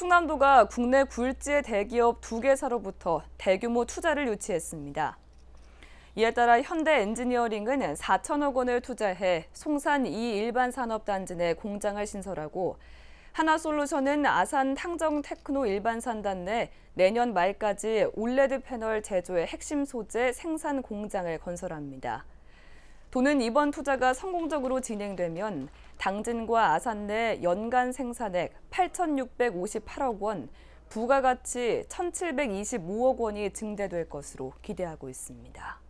충남도가 국내 굴지의 대기업 두 개사로부터 대규모 투자를 유치했습니다. 이에 따라 현대 엔지니어링은 4천억 원을 투자해 송산 2 일반 산업단지 내 공장을 신설하고 하나솔루션은 아산 탕정 테크노 일반산단 내 내년 말까지 올레드 패널 제조의 핵심 소재 생산 공장을 건설합니다. 도는 이번 투자가 성공적으로 진행되면 당진과 아산 내 연간 생산액 8,658억 원, 부가가치 1,725억 원이 증대될 것으로 기대하고 있습니다.